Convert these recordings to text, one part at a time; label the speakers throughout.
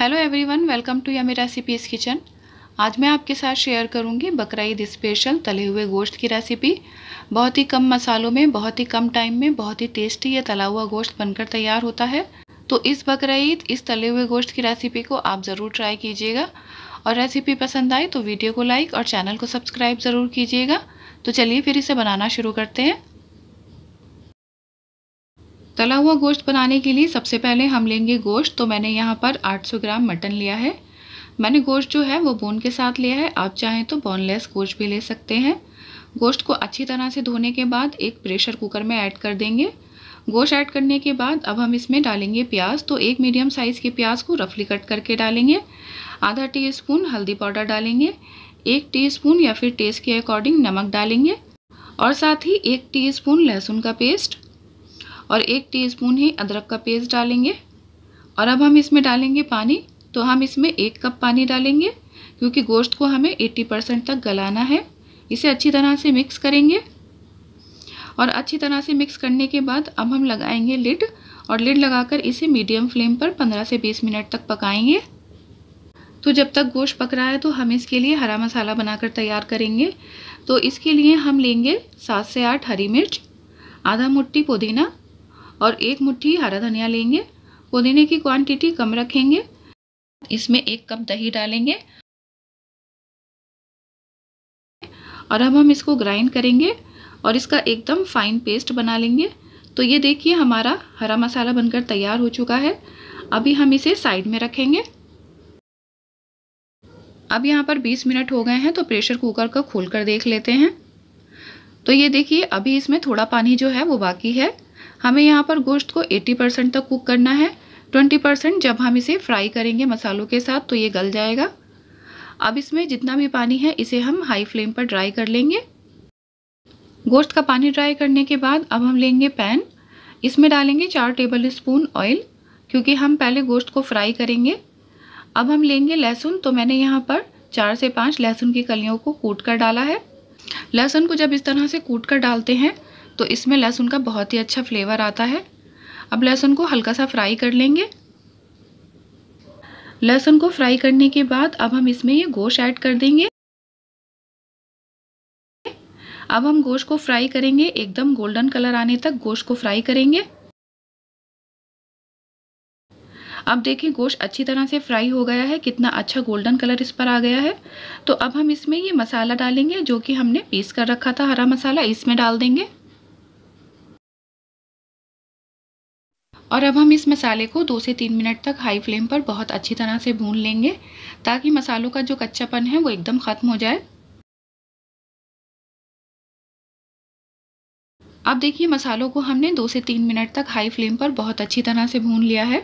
Speaker 1: hello everyone welcome to yummy recipes kitchen आज मैं आपके साथ शेयर करूंगी बकरा ईद स्पेशल तले हुए गोश्त की रेसिपी बहुत ही कम मसालों में बहुत ही कम टाइम में बहुत ही टेस्टी यह तला हुआ गोश्त बनकर तैयार होता है तो इस बकरा ईद इस तले हुए गोश्त की रेसिपी को आप ज़रूर ट्राई कीजिएगा और रेसिपी पसंद आए तो वीडियो को लाइक और चैनल को सब्सक्राइब ज़रूर कीजिएगा तो चलिए फिर इसे बनाना शुरू करते हैं तला हुआ गोश्त बनाने के लिए सबसे पहले हम लेंगे गोश्त तो मैंने यहाँ पर 800 ग्राम मटन लिया है मैंने गोश्त जो है वो बोन के साथ लिया है आप चाहें तो बोनलेस गोश्त भी ले सकते हैं गोश्त को अच्छी तरह से धोने के बाद एक प्रेशर कुकर में ऐड कर देंगे गोश्त ऐड करने के बाद अब हम इसमें डालेंगे प्याज तो एक मीडियम साइज़ के प्याज को रफली कट करके डालेंगे आधा टी स्पून हल्दी पाउडर डालेंगे एक टी स्पून या फिर टेस्ट के अकॉर्डिंग नमक डालेंगे और साथ ही एक टी स्पून लहसुन का पेस्ट और एक टीस्पून ही अदरक का पेस्ट डालेंगे और अब हम इसमें डालेंगे पानी तो हम इसमें एक कप पानी डालेंगे क्योंकि गोश्त को हमें 80 परसेंट तक गलाना है इसे अच्छी तरह से मिक्स करेंगे और अच्छी तरह से मिक्स करने के बाद अब हम लगाएंगे लिड और लिड लगाकर इसे मीडियम फ्लेम पर 15 से 20 मिनट तक पकाएंगे तो जब तक गोश्त पक रहा है तो हम इसके लिए हरा मसाला बनाकर तैयार करेंगे तो इसके लिए हम लेंगे सात से आठ हरी मिर्च आधा मुट्टी पुदीना और एक मुट्ठी हरा धनिया लेंगे पुदीने की क्वांटिटी कम रखेंगे इसमें एक कप दही डालेंगे और अब हम इसको ग्राइंड करेंगे और इसका एकदम फाइन पेस्ट बना लेंगे तो ये देखिए हमारा हरा मसाला बनकर तैयार हो चुका है अभी हम इसे साइड में रखेंगे अब यहाँ पर 20 मिनट हो गए हैं तो प्रेशर कुकर का खोल कर देख लेते हैं तो ये देखिए अभी इसमें थोड़ा पानी जो है वो बाकी है हमें यहाँ पर गोश्त को 80 परसेंट तक कुक करना है 20 परसेंट जब हम इसे फ्राई करेंगे मसालों के साथ तो ये गल जाएगा अब इसमें जितना भी पानी है इसे हम हाई फ्लेम पर ड्राई कर लेंगे गोश्त का पानी ड्राई करने के बाद अब हम लेंगे पैन इसमें डालेंगे चार टेबल स्पून ऑयल क्योंकि हम पहले गोश्त को फ्राई करेंगे अब हम लेंगे लहसुन तो मैंने यहाँ पर चार से पाँच लहसुन की कलियों को कूट कर डाला है लहसुन को जब इस तरह से कूट कर डालते हैं तो इसमें लहसुन का बहुत ही अच्छा फ्लेवर आता है अब लहसुन को हल्का सा फ्राई कर लेंगे लहसुन को फ्राई करने के बाद अब हम इसमें ये गोश्त ऐड कर देंगे अब हम गोश्त को फ्राई करेंगे एकदम गोल्डन कलर आने तक गोश्त को फ्राई करेंगे अब देखिए गोश्त अच्छी तरह से फ्राई हो गया है कितना अच्छा गोल्डन कलर इस पर आ गया है तो अब हम इसमें ये मसाला डालेंगे जो कि हमने पीस कर रखा था हरा मसाला इसमें डाल देंगे और अब हम इस मसाले को दो से तीन मिनट तक हाई फ्लेम पर बहुत अच्छी तरह से भून लेंगे ताकि मसालों का जो कच्चापन है वो एकदम ख़त्म हो जाए अब देखिए मसालों को हमने दो से तीन मिनट तक हाई फ्लेम पर बहुत अच्छी तरह से भून लिया है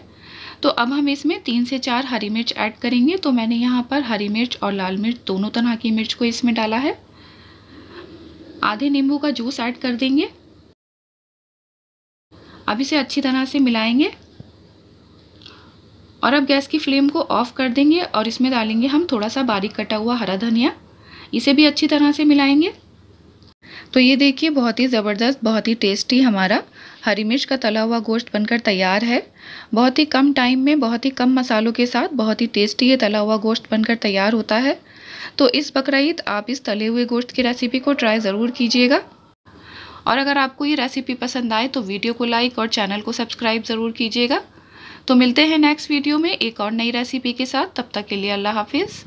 Speaker 1: तो अब हम इसमें तीन से चार हरी मिर्च ऐड करेंगे तो मैंने यहाँ पर हरी मिर्च और लाल मिर्च दोनों तरह की मिर्च को इसमें डाला है आधे नींबू का जूस ऐड कर देंगे अब इसे अच्छी तरह से मिलाएंगे और अब गैस की फ्लेम को ऑफ कर देंगे और इसमें डालेंगे हम थोड़ा सा बारीक कटा हुआ हरा धनिया इसे भी अच्छी तरह से मिलाएंगे तो ये देखिए बहुत ही ज़बरदस्त बहुत ही टेस्टी हमारा हरी मिर्च का तला हुआ गोश्त बनकर तैयार है बहुत ही कम टाइम में बहुत ही कम मसालों के साथ बहुत ही टेस्टी ये तला हुआ गोश्त बनकर तैयार होता है तो इस बकर आप इस तले हुए गोश्त की रेसिपी को ट्राई ज़रूर कीजिएगा और अगर आपको ये रेसिपी पसंद आए तो वीडियो को लाइक और चैनल को सब्सक्राइब ज़रूर कीजिएगा तो मिलते हैं नेक्स्ट वीडियो में एक और नई रेसिपी के साथ तब तक के लिए अल्लाह हाफिज़